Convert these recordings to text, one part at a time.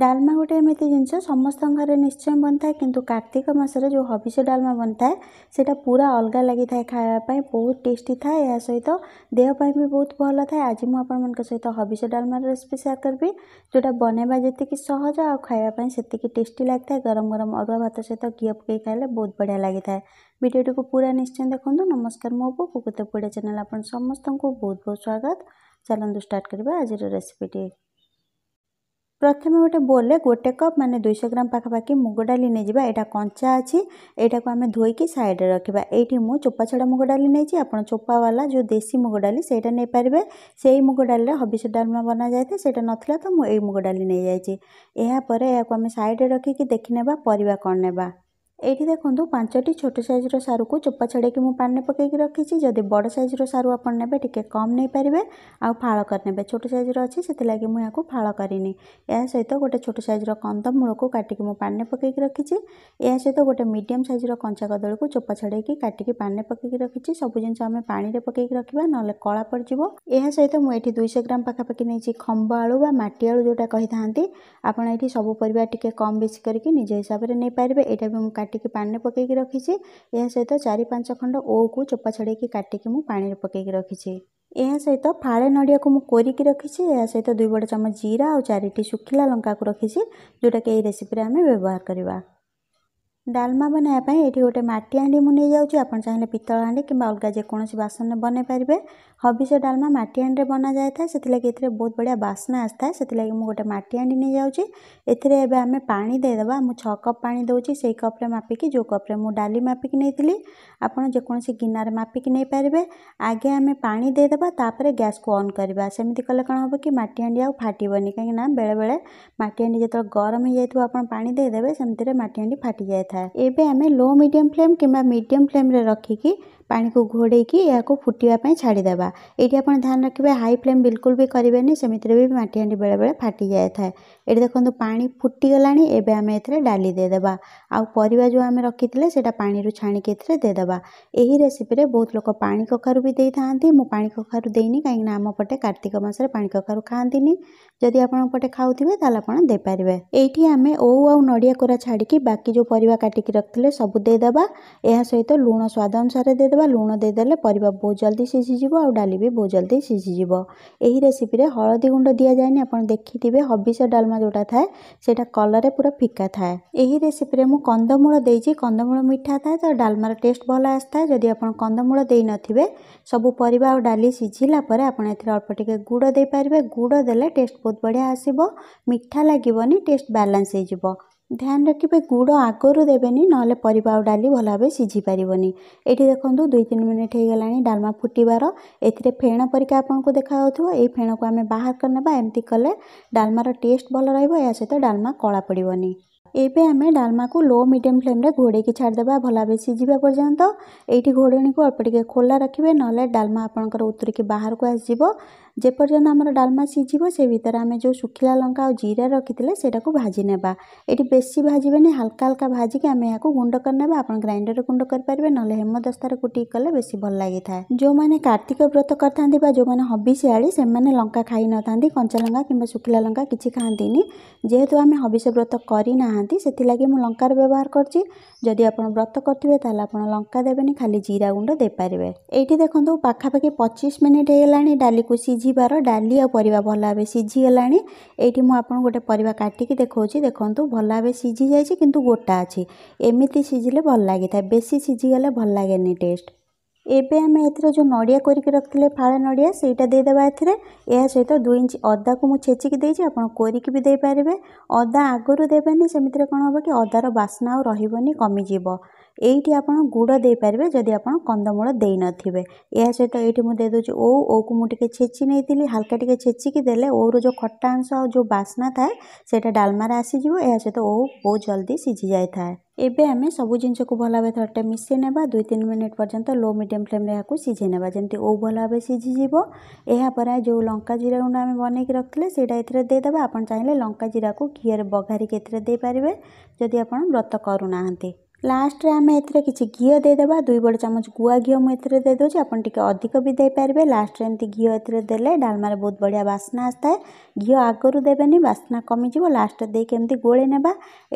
ଡାଲମା ଗୋଟେ ଏମିତି ଜିନିଷ ସମସ୍ତଙ୍କ ଘରେ ନିଶ୍ଚୟ ବନିଥାଏ କିନ୍ତୁ କାର୍ତ୍ତିକ ମାସରେ ଯେଉଁ ହବିଷ ଡାଲମା ବନିଥାଏ ସେଇଟା ପୁରା ଅଲଗା ଲାଗିଥାଏ ଖାଇବା ପାଇଁ ବହୁତ ଟେଷ୍ଟି ଥାଏ ଏହା ସହିତ ଦେହ ପାଇଁ ବି ବହୁତ ଭଲ ଥାଏ ଆଜି ମୁଁ ଆପଣମାନଙ୍କ ସହିତ ହବିଷ ଡାଲମାର ରେସିପି ସେୟାର କରିବି ଯେଉଁଟା ବନେଇବା ଯେତିକି ସହଜ ଆଉ ଖାଇବା ପାଇଁ ସେତିକି ଟେଷ୍ଟି ଲାଗିଥାଏ ଗରମ ଗରମ ଅରୁଆ ଭାତ ସହିତ ଘିଅ ପକାଇ ଖାଇଲେ ବହୁତ ବଢ଼ିଆ ଲାଗିଥାଏ ଭିଡ଼ିଓଟିକୁ ପୁରା ନିଶ୍ଚୟ ଦେଖନ୍ତୁ ନମସ୍କାର ମୋ ବୋଉ କୁକୁତ ପୋଡ଼ିଆ ଚ୍ୟାନେଲ୍ ଆପଣ ସମସ୍ତଙ୍କୁ ବହୁତ ବହୁତ ସ୍ୱାଗତ ଚାଲନ୍ତୁ ଷ୍ଟାର୍ଟ କରିବା ଆଜିର ରେସିପିଟି ପ୍ରଥମେ ଗୋଟେ ବୋଲ୍ରେ ଗୋଟେ କପ୍ ମାନେ ଦୁଇଶହ ଗ୍ରାମ ପାଖାପାଖି ମୁଗ ଡାଲି ନେଇଯିବା ଏଇଟା କଞ୍ଚା ଅଛି ଏଇଟାକୁ ଆମେ ଧୋଇକି ସାଇଡ଼୍ରେ ରଖିବା ଏଇଠି ମୁଁ ଚୋପା ଛଡ଼ା ମୁଗ ଡାଲି ନେଇଛି ଆପଣ ଚୋପାବାଲା ଯେଉଁ ଦେଶୀ ମୁଗ ଡାଲି ସେଇଟା ନେଇପାରିବେ ସେଇ ମୁଗ ଡାଲିରେ ହବିଷ ଡାଲମା ବନାଯାଇଥାଏ ସେଇଟା ନଥିଲା ତ ମୁଁ ଏଇ ମୁଗ ଡାଲି ନେଇଯାଇଛି ଏହାପରେ ଏହାକୁ ଆମେ ସାଇଡ଼୍ରେ ରଖିକି ଦେଖିନେବା ପରିବା କ'ଣ ନେବା ଏଇଠି ଦେଖନ୍ତୁ ପାଞ୍ଚଟି ଛୋଟ ସାଇଜର ସାରୁକୁ ଚୋପା ଛଡ଼ାଇକି ମୁଁ ପାଣିରେ ପକାଇକି ରଖିଛି ଯଦି ବଡ଼ ସାଇଜର ସାରୁ ଆପଣ ନେବେ ଟିକେ କମ୍ ନେଇପାରିବେ ଆଉ ଫାଳ କରିନେବେ ଛୋଟ ସାଇଜର ଅଛି ସେଥିଲାଗି ମୁଁ ଏହାକୁ ଫାଳ କରିନି ଏହା ସହିତ ଗୋଟେ ଛୋଟ ସାଇଜର କନ୍ଦମୂଳକୁ କାଟିକି ମୁଁ ପାଣିରେ ପକାଇକି ରଖିଛି ଏହା ସହିତ ଗୋଟେ ମିଡ଼ିୟମ୍ ସାଇଜର କଞ୍ଚା କଦଳୀକୁ ଚୋପା ଛଡ଼ାଇକି କାଟିକି ପାଣିରେ ପକାଇକି ରଖିଛି ସବୁ ଜିନିଷ ଆମେ ପାଣିରେ ପକାଇକି ରଖିବା ନହେଲେ କଳା ପଡ଼ିଯିବ ଏହା ସହିତ ମୁଁ ଏଠି ଦୁଇଶହ ଗ୍ରାମ ପାଖାପାଖି ନେଇଛି ଖମ୍ବ ଆଳୁ ବା ମାଟି ଆଳୁ ଯେଉଁଟା କହିଥାନ୍ତି ଆପଣ ଏଠି ସବୁ ପରିବା ଟିକେ କମ୍ ବେଶୀ କରିକି ନିଜ ହିସାବରେ ନେଇପାରିବେ ଏଇଟା ବି ମୁଁ କାଟିକି ପାଣିରେ ପକାଇକି ରଖିଛି ଏହା ସହିତ ଚାରି ପାଞ୍ଚ ଖଣ୍ଡ ଓକୁ ଚୋପା ଛଡ଼ାଇକି କାଟିକି ମୁଁ ପାଣିରେ ପକାଇକି ରଖିଛି ଏହା ସହିତ ଫାଳେ ନଡ଼ିଆକୁ ମୁଁ କୋରିକି ରଖିଛି ଏହା ସହିତ ଦୁଇ ବଡ଼ ଚାମଚ ଜିରା ଆଉ ଚାରିଟି ଶୁଖିଲା ଲଙ୍କାକୁ ରଖିଛି ଯେଉଁଟାକି ଏହି ରେସିପିରେ ଆମେ ବ୍ୟବହାର କରିବା डालमा बनवाई ये गोटे मटी हाँ मुझे पीतल हाँ कि अलग जेको बासन में बनई पारे हबिष डालमा मटी हाँ बना जाए से बहुत बढ़िया बास्ना आता है से गोटे मटी हाँ नहीं जाए पा देदे मुझ छपा दूसरी से कप्रे मपिक जो कप्रे मुझे डाली मपिक नहीं आपोसी गिनार मपिक नहीं पारे आगे आम पा देदे गैस को अन् करवा कले कौन हम कि मटी हाँ आउ फाटबनी कहीं बेले बेले मटी हाँ जो गरम होती आप देदेव सेमती हाँ फाटी जाए था आम लो मीडियम फ्लेम कि मीडियम फ्लेम रखिकी पानी को घोड़े या फुटापी छाड़ीदे ये आप ध्यान रखिए हाई फ्लेम बिल्कुल भी करेंगे सेमती भी मटिहाँ बेले बेले फाटी जाए था देखो पानी फुटीगला एम ए डाली देदे आरवा जो आम रखी थे से छाणिकदे रेसीपी बहुत लोग पानी कखारू भी दे था मुझी कखारू देनी कहीं आम पटे कार्तिक मसर पानी कखारू खाती जदि आपटे खाऊ थे आपड़ देपारे ये आम ओ आ नड़िया कोरा छाड़ी बाकी जो पर କାଟିକି ରଖିଥିଲେ ସବୁ ଦେଇଦେବା ଏହା ସହିତ ଲୁଣ ସ୍ୱାଦ ଅନୁସାରେ ଦେଇଦେବା ଲୁଣ ଦେଇଦେଲେ ପରିବା ବହୁତ ଜଲ୍ଦି ସିଝିଯିବ ଆଉ ଡାଲି ବି ବହୁତ ଜଲ୍ଦି ସିଝିଯିବ ଏହି ରେସିପିରେ ହଳଦୀ ଗୁଣ୍ଡ ଦିଆଯାଏନି ଆପଣ ଦେଖିଥିବେ ହବିଷ ଡାଲମା ଯେଉଁଟା ଥାଏ ସେଇଟା କଲର୍ରେ ପୁରା ଫିକା ଥାଏ ଏହି ରେସିପିରେ ମୁଁ କନ୍ଦମୂଳ ଦେଇଛି କନ୍ଦମୂଳ ମିଠା ଥାଏ ତ ଡାଲମାର ଟେଷ୍ଟ ଭଲ ଆସିଥାଏ ଯଦି ଆପଣ କନ୍ଦମୂଳ ଦେଇନଥିବେ ସବୁ ପରିବା ଆଉ ଡାଲି ସିଝିଲା ପରେ ଆପଣ ଏଥିରେ ଅଳ୍ପ ଟିକେ ଗୁଡ଼ ଦେଇପାରିବେ ଗୁଡ଼ ଦେଲେ ଟେଷ୍ଟ ବହୁତ ବଢ଼ିଆ ଆସିବ ମିଠା ଲାଗିବନି ଟେଷ୍ଟ ବାଲାନ୍ସ ହେଇଯିବ ଧ୍ୟାନ ରଖିବେ ଗୁଡ଼ ଆଗରୁ ଦେବେନି ନହେଲେ ପରିବା ଆଉ ଡାଲି ଭଲ ଭାବେ ସିଝି ପାରିବନି ଏଇଠି ଦେଖନ୍ତୁ ଦୁଇ ତିନି ମିନିଟ୍ ହୋଇଗଲାଣି ଡାଲମା ଫୁଟିବାର ଏଥିରେ ଫେଣ ପରିକା ଆପଣଙ୍କୁ ଦେଖାଯାଉଥିବ ଏଇ ଫେଣକୁ ଆମେ ବାହାର କରିନେବା ଏମିତି କଲେ ଡାଲମାର ଟେଷ୍ଟ ଭଲ ରହିବ ଏହା ସହିତ ଡାଲମା କଳା ପଡ଼ିବନି एपे आम डालमा को लो मीडियम फ्लेम रे घोड़े की छाड़ छाड़देव भला भी सीझा पर्यटन ये घोड़ी को अल्प टे खोला रखिए ना डालमा आपंकर उतरिकी बाहर को आसपर्य आम डालमा सीझे से भितर आम जो शुखला लंका और जीरा रखी से भाजी ना ये बेसी भाजबे हाल्का हाल्का भाजिक आम यहाँ गुंड कर करने आप ग्राइंडर गुंड करें ना हेमदस्तार कुटी कले बे भल लगी था जो मैंने कार्तिक व्रत करता जो मैंने हबिशियाड़ी से लंका खाई न कंचा लंका किंबा शुखला लंका किसी खाती जेहेतु आम हबिष व्रत करना ଖାଆନ୍ତି ସେଥିଲାଗି ମୁଁ ଲଙ୍କାର ବ୍ୟବହାର କରିଛି ଯଦି ଆପଣ ବ୍ରତ କରିଥିବେ ତାହେଲେ ଆପଣ ଲଙ୍କା ଦେବେନି ଖାଲି ଜିରା ଗୁଣ୍ଡ ଦେଇପାରିବେ ଏଇଠି ଦେଖନ୍ତୁ ପାଖାପାଖି ପଚିଶ ମିନିଟ୍ ହେଇଗଲାଣି ଡାଲିକୁ ସିଝିବାର ଡାଲି ଆଉ ପରିବା ଭଲ ଭାବେ ସିଝିଗଲାଣି ଏଇଠି ମୁଁ ଆପଣଙ୍କୁ ଗୋଟେ ପରିବା କାଟିକି ଦେଖାଉଛି ଦେଖନ୍ତୁ ଭଲ ଭାବେ ସିଝି ଯାଇଛି କିନ୍ତୁ ଗୋଟା ଅଛି ଏମିତି ସିଝିଲେ ଭଲ ଲାଗିଥାଏ ବେଶୀ ସିଝିଗଲେ ଭଲ ଲାଗେନି ଟେଷ୍ଟ ଏବେ ଆମେ ଏଥିରେ ଯେଉଁ ନଡ଼ିଆ କରିକି ରଖିଥିଲେ ଫାଳ ନଡ଼ିଆ ସେଇଟା ଦେଇଦେବା ଏଥିରେ ଏହା ସହିତ ଦୁଇ ଇଞ୍ଚ ଅଦାକୁ ମୁଁ ଛେଚିକି ଦେଇଛି ଆପଣ କୋରିକି ବି ଦେଇପାରିବେ ଅଦା ଆଗରୁ ଦେବେନି ସେମିତିରେ କ'ଣ ହେବ କି ଅଦାର ବାସ୍ନା ଆଉ ରହିବନି କମିଯିବ यही आप गुड़ दे पारे जदि आप कंदमूल दे ना यह सहित ये मुझे ओ ओ को मुझे छेची नहीं थी हालाका टी छेचिकी दे जो खट्टा अंश और जो बास्ना था से डालमार आसीज यह सहित ओ बहुत जल्दी सीझी जाए था एबे आम सब जिनस को भल भाव थर्टे मिसे ने दुई तीन मिनिट पर्यंत लो मीडियम फ्लेम सीझे ना जमी ओ भल भाव सीझीजापर जो लंका जीरा गुंड आम बनई रखते सहीद आप चाहिए लंका जीरा को घी बघारिकपर जदि आप व्रत करू करूना ଲାଷ୍ଟରେ ଆମେ ଏଥିରେ କିଛି ଘିଅ ଦେଇଦେବା ଦୁଇ ବଡ଼ ଚାମଚ ଗୁଆ ଘିଅ ମୁଁ ଏଥିରେ ଦେଇଦେଉଛି ଆପଣ ଟିକେ ଅଧିକ ବି ଦେଇପାରିବେ ଲାଷ୍ଟରେ ଏମିତି ଘିଅ ଏଥିରେ ଦେଲେ ଡାଲମାରେ ବହୁତ ବଢ଼ିଆ ବାସ୍ନା ଆସିଥାଏ ଘିଅ ଆଗରୁ ଦେବେନି ବାସ୍ନା କମିଯିବ ଲାଷ୍ଟରେ ଦେଇକି ଏମିତି ଗୋଳେଇ ନେବା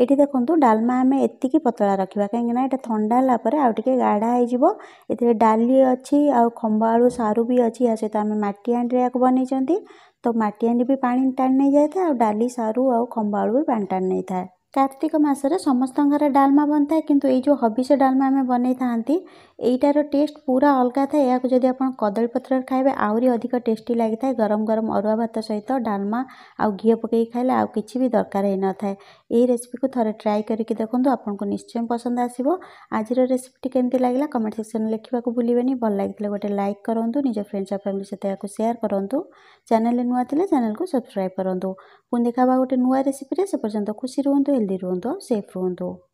ଏଠି ଦେଖନ୍ତୁ ଡାଲମା ଆମେ ଏତିକି ପତଳା ରଖିବା କାହିଁକିନା ଏଇଟା ଥଣ୍ଡା ହେଲା ପରେ ଆଉ ଟିକେ ଗାଢ଼ା ହେଇଯିବ ଏଥିରେ ଡାଲି ଅଛି ଆଉ ଖମ୍ବ ଆଳୁ ସାରୁ ବି ଅଛି ଏହା ସହିତ ଆମେ ମାଟି ହାଣ୍ଡିରେ ଏହାକୁ ବନେଇଛନ୍ତି ତ ମାଟି ହାଣ୍ଡି ବି ପାଣି ଟାଣି ନେଇଯାଇଥାଏ ଆଉ ଡାଲି ସାରୁ ଆଉ ଖମ୍ବ ଆଳୁ ବି ପାଣି ଟାଣି ନେଇଥାଏ कार्तिक मसरे समस्त घर डालमा बनता है किंतु ये हबिष डालमा आम बनई था यार टेस्ट पूरा अलग था यह जब आप कदमी पत्र खाए आधिक टेस्ट लगी था गरम गरम अरुआ भात सहित डालमा आ घी पक खाइले आ कि भी दरकार ही नए यही रेसीपी को थे ट्राए कर देखो आपको निश्चय पसंद आसव आज रेसीपी कमी लगेगा कमेंट सेक्शन में लिखा को भल लगी गोटे लाइक करूँ निज फ्रेंड्स और फैमिली सहित यह सेयार करूँ चेल नुआ थे चैनल को सब्सक्राइब करूँ पुणी देखा गोटे नुआ रेसीपी से पर्यटन खुशी रुंतु lirondo se fondo.